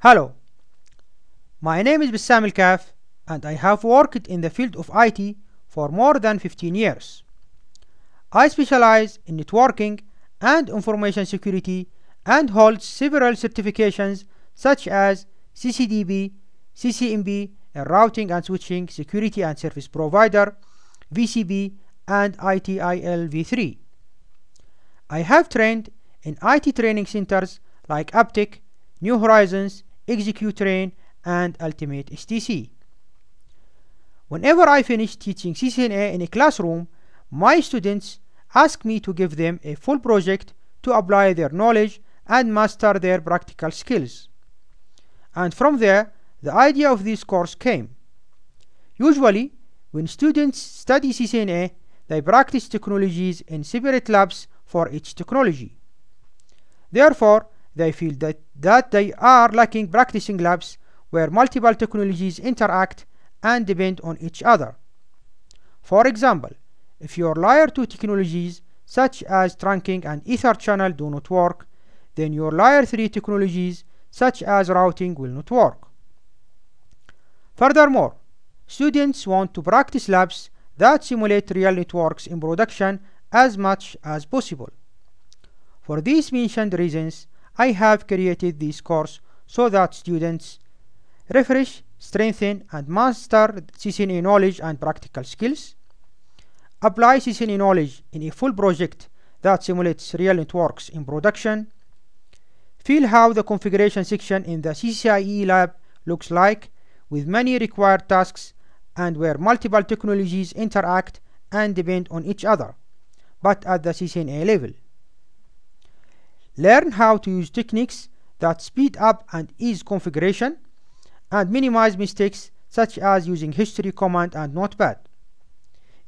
Hello, my name is Bissam El Kaf and I have worked in the field of IT for more than 15 years. I specialize in networking and information security and hold several certifications such as CCDB, CCMB, Routing and Switching Security and Service Provider, VCB, and ITIL V3. I have trained in IT training centers like Aptec, New Horizons, execute train, and ultimate STC. Whenever I finish teaching CCNA in a classroom, my students ask me to give them a full project to apply their knowledge and master their practical skills. And from there, the idea of this course came. Usually, when students study CCNA, they practice technologies in separate labs for each technology. Therefore, they feel that, that they are lacking practicing labs where multiple technologies interact and depend on each other. For example, if your layer 2 technologies such as trunking and ether channel do not work, then your layer 3 technologies such as routing will not work. Furthermore, students want to practice labs that simulate real networks in production as much as possible. For these mentioned reasons, I have created this course so that students refresh, strengthen, and master CCNA knowledge and practical skills, apply CCNA knowledge in a full project that simulates real networks in production, feel how the configuration section in the CCIE lab looks like with many required tasks and where multiple technologies interact and depend on each other, but at the CCNA level learn how to use techniques that speed up and ease configuration and minimize mistakes such as using history command and notepad.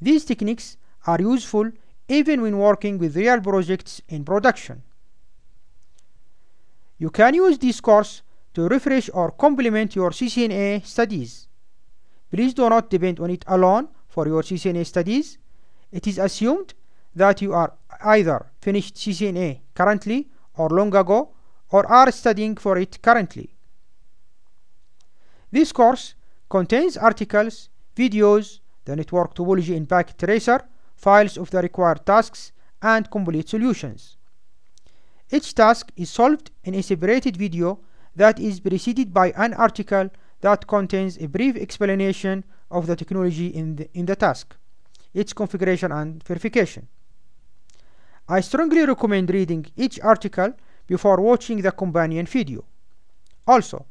These techniques are useful even when working with real projects in production. You can use this course to refresh or complement your CCNA studies. Please do not depend on it alone for your CCNA studies. It is assumed that you are either finished CCNA currently or long ago or are studying for it currently. This course contains articles, videos, the network topology in Packet Tracer, files of the required tasks, and complete solutions. Each task is solved in a separated video that is preceded by an article that contains a brief explanation of the technology in the, in the task, its configuration and verification. I strongly recommend reading each article before watching the companion video. Also,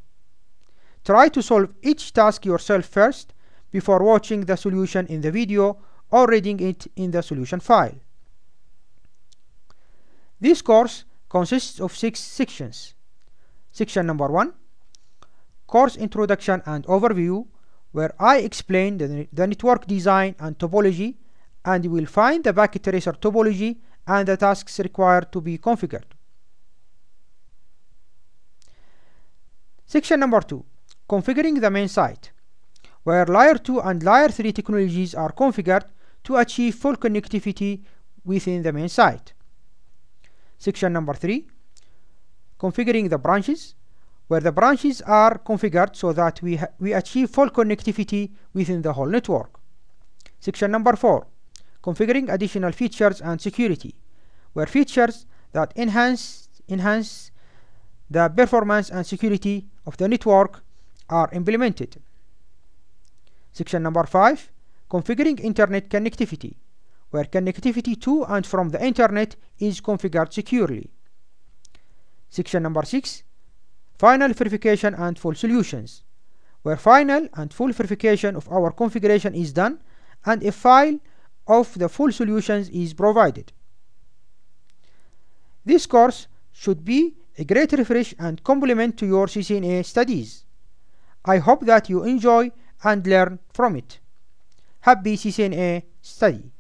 try to solve each task yourself first before watching the solution in the video or reading it in the solution file. This course consists of six sections. Section number one, course introduction and overview, where I explain the, the network design and topology and you will find the packet tracer topology and the tasks required to be configured. Section number 2. Configuring the main site, where layer 2 and layer 3 technologies are configured to achieve full connectivity within the main site. Section number 3. Configuring the branches, where the branches are configured so that we, we achieve full connectivity within the whole network. Section number 4 configuring additional features and security, were features that enhance, enhance the performance and security of the network are implemented. Section number 5 Configuring Internet Connectivity where connectivity to and from the internet is configured securely. Section number 6 Final verification and full solutions where final and full verification of our configuration is done and a file of the full solutions is provided. This course should be a great refresh and complement to your CCNA studies. I hope that you enjoy and learn from it. Happy CCNA study!